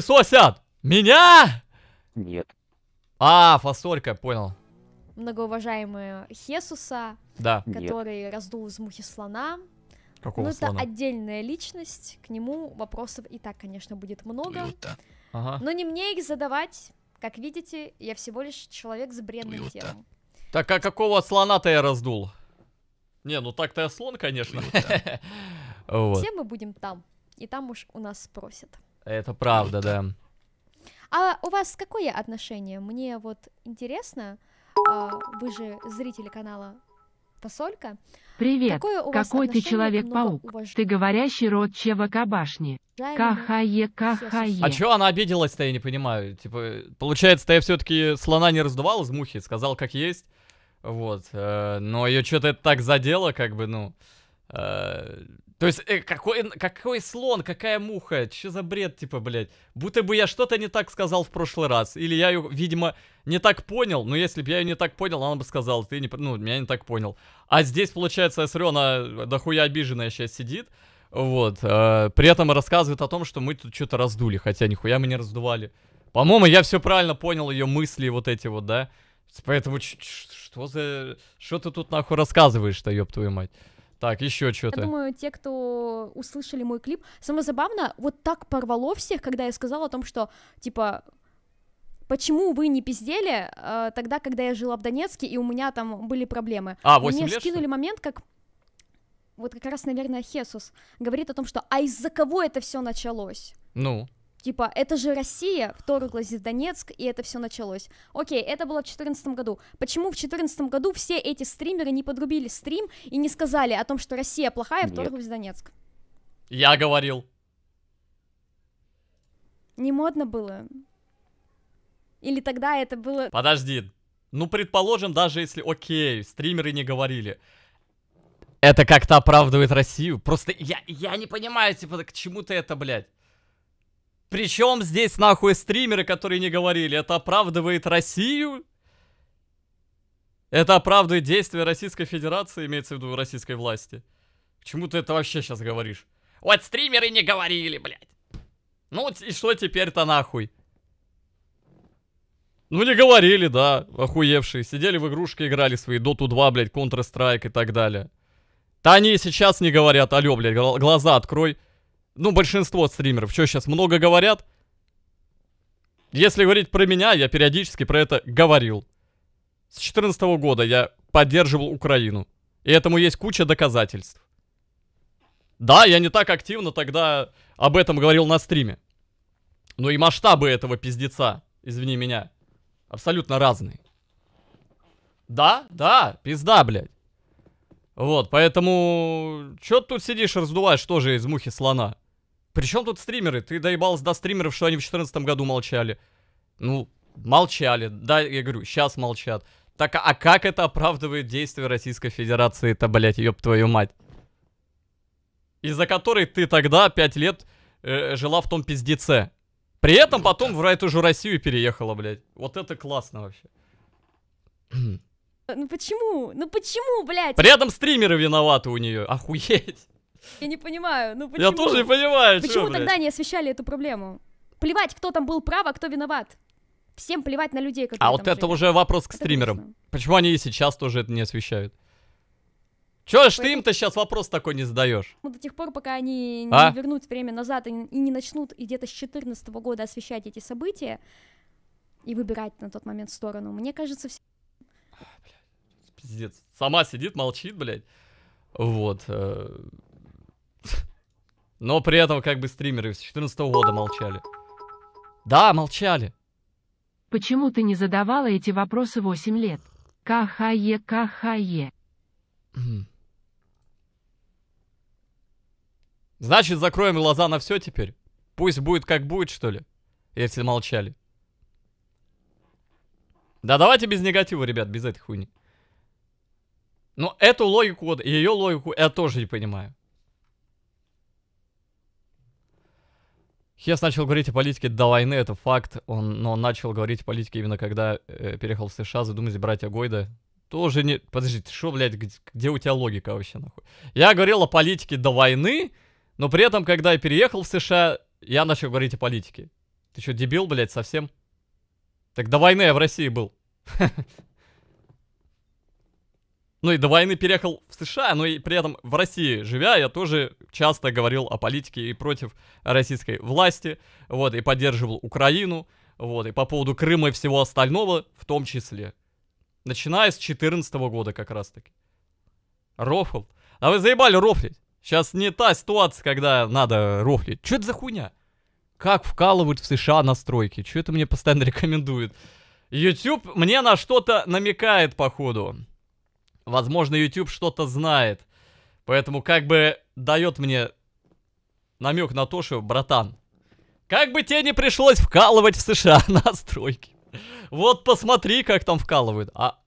сосят Меня? Нет. А, фасолька, понял. Многоуважаемые Хесуса, да. который Нет. раздул из мухи слона. Какого ну, слона? это отдельная личность, к нему вопросов и так, конечно, будет много. Туюта. Ага. Но не мне их задавать. Как видите, я всего лишь человек с бренной Туюта. телом. Так, а какого слона-то я раздул? Не, ну так-то я слон, конечно. Все мы будем там, и там уж у нас спросят. Это правда, да. А у вас какое отношение? Мне вот интересно, а, вы же зрители канала Тасолька. Привет, какой ты человек-паук? Ты говорящий род ЧВК башни. Кахае, кахае. А чё она обиделась-то, я не понимаю. Типа, получается, я все таки слона не раздувал из мухи, сказал как есть. Вот, э, но ее что-то так задело, как бы, ну... Э, то есть, э, какой, какой слон, какая муха, что за бред, типа, блядь. Будто бы я что-то не так сказал в прошлый раз. Или я ее, видимо, не так понял. Но если бы я ее не так понял, она бы сказала, ты не, ну, меня не так понял. А здесь, получается, я она дохуя обиженная сейчас сидит. Вот. Э, при этом рассказывает о том, что мы тут что-то раздули, хотя нихуя мы не раздували. По-моему, я все правильно понял ее мысли вот эти вот, да? Поэтому что за... Что ты тут нахуй рассказываешь-то, ёб твою мать? Так, еще что-то. Я думаю, те, кто услышали мой клип, самое забавное, вот так порвало всех, когда я сказала о том, что, типа, почему вы не пиздели э, тогда, когда я жила в Донецке, и у меня там были проблемы. А, 8 Мне лет, скинули момент, как вот как раз, наверное, Хесус говорит о том, что а из-за кого это все началось? Ну. Типа, это же Россия вторглась в Донецк, и это все началось. Окей, это было в 2014 году. Почему в 2014 году все эти стримеры не подрубили стрим и не сказали о том, что Россия плохая, вторглась в Донецк? Я говорил. Не модно было. Или тогда это было... Подожди. Ну, предположим, даже если, окей, стримеры не говорили. Это как-то оправдывает Россию. Просто я, я не понимаю, типа, к чему ты это, блядь. Причем здесь нахуй стримеры, которые не говорили, это оправдывает Россию? Это оправдывает действия Российской Федерации, имеется в виду российской власти. Почему ты это вообще сейчас говоришь? Вот стримеры не говорили, блядь. Ну и что теперь-то нахуй? Ну не говорили, да, охуевшие. Сидели в игрушки, играли свои Доту 2, блядь, Counter-Strike и так далее. Да они сейчас не говорят, алё, блядь, глаза открой. Ну, большинство стримеров. Что, сейчас много говорят? Если говорить про меня, я периодически про это говорил. С 2014 года я поддерживал Украину. И этому есть куча доказательств. Да, я не так активно тогда об этом говорил на стриме. Но и масштабы этого пиздеца, извини меня, абсолютно разные. Да, да, пизда, блядь. Вот, поэтому... Чё ты тут сидишь и раздуваешь тоже из мухи слона? Причем тут стримеры? Ты доебался до стримеров, что они в четырнадцатом году молчали. Ну, молчали. Да, я говорю, сейчас молчат. Так, а как это оправдывает действия Российской Федерации Это, блядь, ёб твою мать? Из-за которой ты тогда пять лет э, жила в том пиздеце. При этом ну потом в эту же Россию переехала, блядь. Вот это классно вообще. Ну почему? Ну почему, блядь? При этом стримеры виноваты у нее. Охуеть. Я не понимаю, ну почему? Я тоже не понимаю, Почему что, тогда не освещали эту проблему? Плевать, кто там был прав, а кто виноват. Всем плевать на людей, которые А вот это уже вопрос к это стримерам. Грустно. Почему они и сейчас тоже это не освещают? Чё ж ты им-то сейчас вопрос такой не задаешь? Ну, до тех пор, пока они а? не вернут время назад и, и не начнут и где-то с 2014 -го года освещать эти события и выбирать на тот момент сторону, мне кажется, все... А, блядь, пиздец. Сама сидит, молчит, блядь. Вот. Э но при этом как бы стримеры с 14 года молчали. Да, молчали. Почему ты не задавала эти вопросы 8 лет? Кахае, кахае. Значит, закроем глаза на все теперь? Пусть будет как будет, что ли? Если молчали. Да давайте без негатива, ребят, без этой хуйни. Но ну, эту логику, вот ее логику я тоже не понимаю. Хес начал говорить о политике до войны, это факт, он, но он начал говорить о политике именно когда э, переехал в США, задумались братья Гойда. Тоже не... Подождите, что, блядь, где, где у тебя логика вообще, нахуй? Я говорил о политике до войны, но при этом, когда я переехал в США, я начал говорить о политике. Ты что, дебил, блядь, совсем? Так до войны я в России был. Ну и до войны переехал в США, но и при этом в России живя, я тоже часто говорил о политике и против российской власти, вот, и поддерживал Украину, вот, и по поводу Крыма и всего остального в том числе. Начиная с 14 года как раз таки. Рофл. А вы заебали рофлить. Сейчас не та ситуация, когда надо рофлить. Что это за хуйня? Как вкалывают в США настройки? Что это мне постоянно рекомендует? YouTube мне на что-то намекает, походу. Возможно, YouTube что-то знает. Поэтому как бы дает мне намек на то, что, братан, как бы тебе не пришлось вкалывать в США на стройке. Вот посмотри, как там вкалывают. А